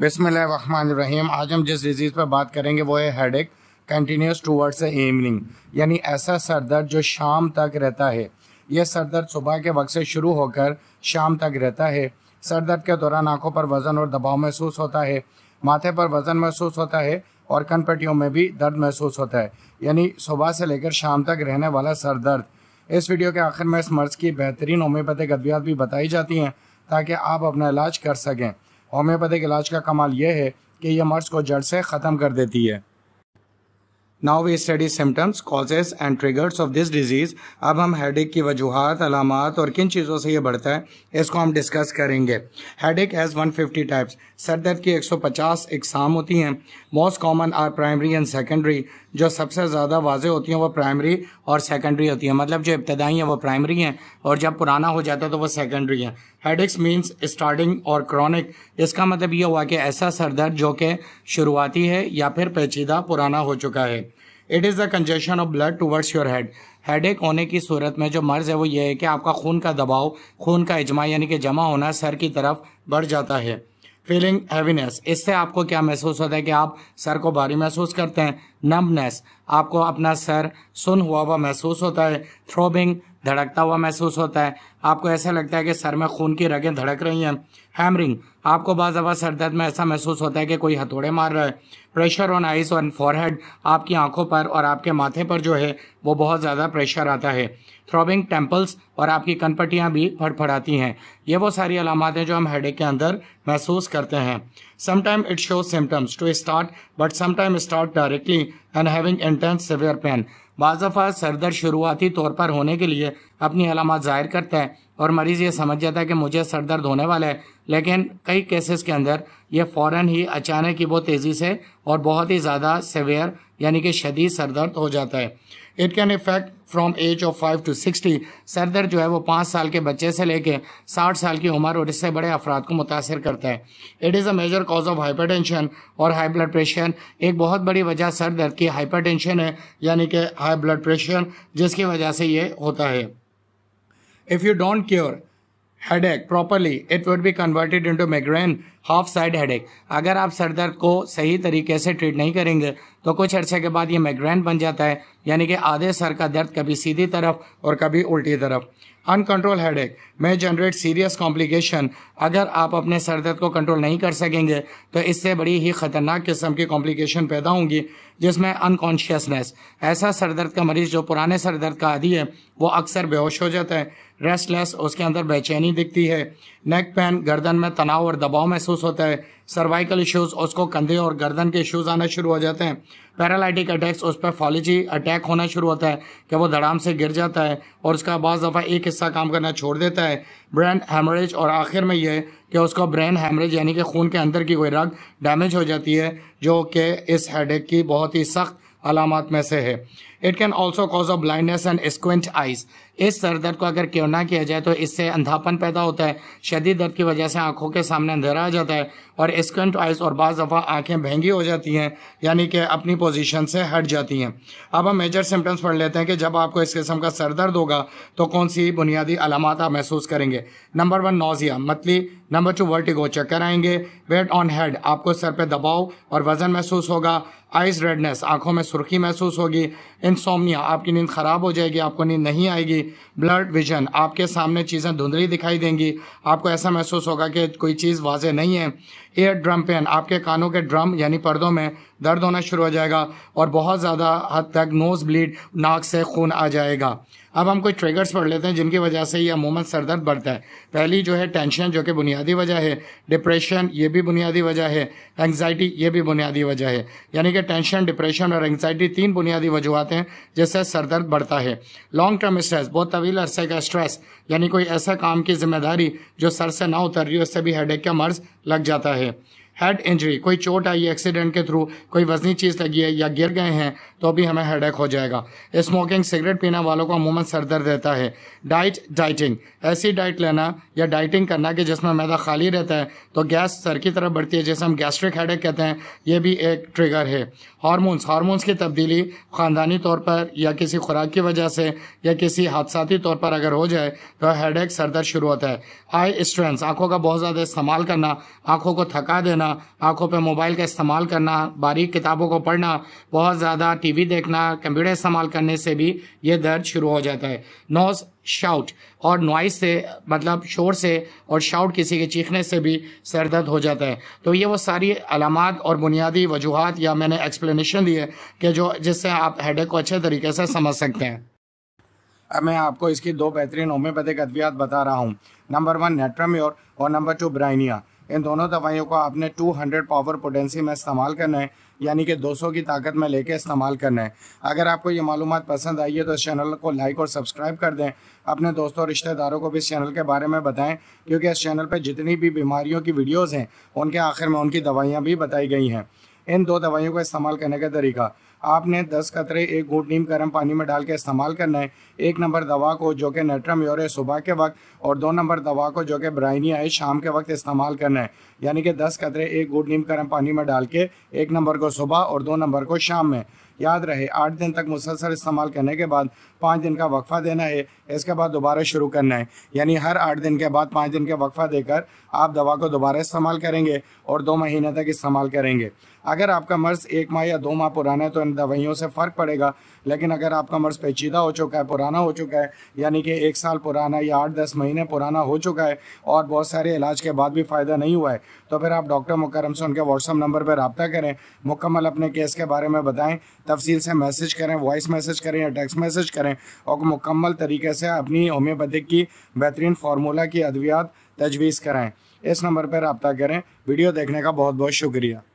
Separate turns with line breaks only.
बिसमीम आज हम जिस डिज़ीज़ पर बात करेंगे वो है हेड एक कंटिन्यूस टूवर्ड्स इवनिंग यानी ऐसा सर दर्द जो शाम तक रहता है यह सर दर्द सुबह के वक्त से शुरू होकर शाम तक रहता है सर दर्द के दौरान आंखों पर वजन और दबाव महसूस होता है माथे पर वजन महसूस होता है और कनपट्टियों में भी दर्द महसूस होता है यानी सुबह से लेकर शाम तक रहने वाला सर दर्द इस वीडियो के आखिर में इस मर्ज़ की बेहतरीन होम्योपैथिक अद्वियात भी बताई जाती हैं ताकि आप अपना इलाज कर सकें होम्योपैथिक इलाज का कमाल यह है कि यह मर्ज को जड़ से ख़त्म कर देती है now we study symptoms causes and triggers of this disease अब हम हेडेक की वजूहत अलामत और किन चीज़ों से ये बढ़ता है इसको हम डिस्कस करेंगे headache as one fifty types सर दर्द की एक सौ पचास इकसाम होती हैं most common are primary and secondary जो सबसे ज़्यादा वाजे होती हैं वो प्राइमरी और सेकेंडरी होती हैं मतलब जो इब्तदाई हैं वो प्राइमरी हैं और जब पुराना हो जाता है तो वह सेकेंडरी हैं हेडेक्स मीन्स स्टार्टिंग और क्रॉनिक इसका मतलब ये हुआ कि ऐसा सरदर्द जो कि शुरुआती है या फिर पेचीदा पुराना हो चुका है it is the congestion of blood towards your headache होने की सूरत में जो मर्ज़ है वो ये है कि आपका खून का दबाव खून का इजमा यानी कि जमा होना सर की तरफ बढ़ जाता है फीलिंग हैवीनेस इससे आपको क्या महसूस होता है कि आप सर को भारी महसूस करते हैं नमनेस आपको अपना सर सुन हुआ हुआ महसूस होता है थ्रोबिंग धड़कता हुआ महसूस होता है आपको ऐसा लगता है कि सर में खून की रगें धड़क रही हैं हैमरिंग आपको बहुत ज़्यादा सर दर्द में ऐसा महसूस होता है कि कोई हथौड़े मार रहा है pressure on ice on forehead आपकी आंखों पर और आपके माथे पर जो है वो बहुत ज़्यादा प्रेशर आता है थ्रॉबिंग टेम्पल्स और आपकी कनपटियाँ भी फड़फड़ाती हैं ये वो सारी अलामत हैं जो हम हेडेक के अंदर महसूस करते हैं sometime it shows symptoms to start but sometime start directly and having intense severe pain बाज़ दफ़ा सरदर्द शुरुआती तौर पर होने के लिए अपनी अलामत ज़ाहिर करता है और मरीज़ ये समझ जाता है कि मुझे सरदर्द होने वाला है लेकिन कई केसेस के अंदर यह फ़ौर ही अचानक ही बहुत तेज़ी से और बहुत ही ज़्यादा सेवेयर यानी कि शदीद सरदर्द हो जाता है it can effect from age of five to sixty सर दर्द जो है वो पाँच साल के बच्चे से लेके साठ साल की उम्र और इससे बड़े अफराद को मुतासर करता है it is a major cause of hyper और हाई ब्लड प्रेशर एक बहुत बड़ी वजह सर दर्द की हाइपर है यानी कि हाई ब्लड प्रेशर जिसकी वजह से ये होता है if you don't cure ache properly it would be converted into migraine half side headache अगर आप सर दर्द को सही तरीके से ट्रीट नहीं करेंगे तो कुछ अर्से के बाद ये माइग्रेन बन जाता है यानी कि आधे सर का दर्द कभी सीधी तरफ और कभी उल्टी तरफ अनकंट्रोल हेडेक में जनरेट सीरियस कॉम्प्लिकेशन अगर आप अपने सर दर्द को कंट्रोल नहीं कर सकेंगे तो इससे बड़ी ही खतरनाक किस्म की कॉम्प्लिकेशन पैदा होंगी जिसमें अनकॉन्शियसनेस ऐसा सर दर्द का मरीज जो पुराने सर दर्द का आदि है वो अक्सर बेहोश हो जाता है रेस्टलेस उसके अंदर बेचैनी दिखती है नेक पेन गर्दन में तनाव और दबाव महसूस महसूस होता है सर्वाइकल इश्यूज़ उसको कंधे और गर्दन के इश्यूज़ आना शुरू हो जाते हैं पैरालाइटिक अटैक्स उस पर फॉलिजी अटैक होना शुरू होता है कि वो धड़ाम से गिर जाता है और उसका बज़ दफ़ा एक हिस्सा काम करना छोड़ देता है ब्रेन हेमरेज और आखिर में ये कि उसको ब्रेन हेमरेज यानी कि खून के अंदर की कोई रग डैमेज हो जाती है जो कि इस हेडेक की बहुत ही सख्त अलामत में से है it can also cause of blindness and squint eyes इस सर दर्द को अगर क्यों ना किया जाए तो इससे अंधापन पैदा होता है शदी दर्द की वजह से आंखों के सामने अंधेरा आ जाता है और स्क्विंट आइज और बाज़ दफ़ा आंखें महंगी हो जाती हैं यानी कि अपनी पोजिशन से हट जाती हैं अब हम मेजर सिम्टम्स पढ़ लेते हैं कि जब आपको इस किस्म का सर दर्द होगा तो कौन सी बुनियादी अलामत आप महसूस करेंगे नंबर वन नोजिया मतली नंबर टू वर्टिगो चक्कर आएंगे वेट ऑन हेड आपको सर पर दबाव और वजन महसूस होगा आइज रेडनेस आंखों में सुर्खी महसूस होगी इंसोमिया आपकी नींद खराब हो जाएगी आपको नींद नहीं आएगी ब्लड विजन आपके सामने चीज़ें धुंधली दिखाई देंगी आपको ऐसा महसूस होगा कि कोई चीज़ वाजे नहीं है एयर ड्रम पेन आपके कानों के ड्रम यानी पर्दों में दर्द होना शुरू हो जाएगा और बहुत ज़्यादा हद तक नोज़ ब्लीड नाक से खून आ जाएगा अब हम कुछ ट्रिगर्स पढ़ लेते हैं जिनकी वजह से ये अमूमन सरदर्द बढ़ता है पहली जो है टेंशन जो कि बुनियादी वजह है डिप्रेशन ये भी बुनियादी वजह है एंगजाइटी ये भी बुनियादी वजह है यानी कि टेंशन डिप्रेशन और एंगजाइटी तीन बुनियादी वजूहत हैं जिससे सरदर्द बढ़ता है लॉन्ग टर्म स्ट्रेस बहुत तवील अरसे का स्ट्रेस यानी कोई ऐसा काम की जिम्मेदारी जो सर से ना उतर रही उससे भी हेड का मर्ज लग जाता है हेड इंजरी कोई चोट आई है एक्सीडेंट के थ्रू कोई वजनी चीज़ लगी है या गिर गए हैं तो भी हमें हेडेक हो जाएगा स्मोकिंग सिगरेट पीना वालों को अमूमन सरदर्द रहता है डाइट डाइटिंग ऐसी डाइट लेना या डाइटिंग करना कि जिसमें मैदा खाली रहता है तो गैस सर की तरफ बढ़ती है जैसे हम गैस्ट्रिक हेडेक कहते हैं ये भी एक ट्रिगर है हार्मोन्स हार्मोन्स की तब्दीली ख़ानदानी तौर पर या किसी खुराक की वजह से या किसी हादसाती तौर पर अगर हो जाए तो हेडेक सरदर्द शुरू होता है आई स्ट्रेंथ आँखों का बहुत ज़्यादा इस्तेमाल करना आँखों को थका देना करना आंखों पे मोबाइल का इस्तेमाल करना बारीक किताबों को पढ़ना बहुत ज़्यादा टीवी देखना कंप्यूटर इस्तेमाल करने से भी ये दर्द शुरू हो जाता है नोज शाउट और नॉइस से मतलब शोर से और शाउट किसी के चीखने से भी सर दर्द हो जाता है तो ये वो सारी अलामत और बुनियादी वजूहत या मैंने एक्सप्लेनेशन दी है कि जो जिससे आप हेडेक को अच्छे तरीके से समझ सकते हैं अब मैं आपको इसकी दो बेहतरीन होम्योपैथिक अद्वियात बता रहा हूँ नंबर वन नेट्रम्योर और नंबर टू ब्राइनिया इन दोनों दवाइयों को आपने 200 पावर पोटेंसी में इस्तेमाल करना है यानी कि 200 की ताकत में लेके इस्तेमाल करना है अगर आपको ये मालूम पसंद आई है तो इस चैनल को लाइक और सब्सक्राइब कर दें अपने दोस्तों और रिश्तेदारों को भी इस चैनल के बारे में बताएं क्योंकि इस चैनल पर जितनी भी बीमारियों की वीडियोज़ हैं उनके आखिर में उनकी दवाइयाँ भी बताई गई हैं इन दो दवाइयों का इस्तेमाल करने का तरीका आपने दस कतरे एक घूट नीम गर्म पानी में डाल के इस्तेमाल करना है एक नंबर दवा को जो कि नेट्रम योर है सुबह के वक्त और दो नंबर दवा को जो कि ब्राइनिया है शाम के वक्त इस्तेमाल करना है यानी कि दस कतरे एक घूट नीम गर्म पानी में डाल के एक नंबर को सुबह और दो नंबर को शाम में याद रहे आठ दिन तक मुसलसल इस्तेमाल करने के बाद पाँच दिन का वक्फा देना है इसके बाद दोबारा शुरू करना है यानी हर आठ दिन के बाद पाँच दिन का वक्फा देकर आप दवा को दोबारा इस्तेमाल करेंगे और दो महीने तक इस्तेमाल करेंगे अगर आपका मर्ज एक माह या दो माह पुराना है तो इन दवाइयों से फ़र्क पड़ेगा लेकिन अगर आपका मर्ज़ पेचीदा हो चुका है पुराना हो चुका है यानी कि एक साल पुराना या आठ दस महीने पुराना हो चुका है और बहुत सारे इलाज के बाद भी फ़ायदा नहीं हुआ है तो फिर आप डॉक्टर मुकरम से उनके व्हाट्सअप नंबर पर रबता करें मुकम्मल अपने केस के बारे में बताएँ तफसील से मैसेज करें वॉइस मैसेज करें या टेक्स मैसेज करें और मुकम्मल तरीके से अपनी होम्योपैथिक की बेहतरीन फार्मूला की अद्वियात तजवीज़ कराएँ इस नंबर पर रबता करें वीडियो देखने का बहुत बहुत शुक्रिया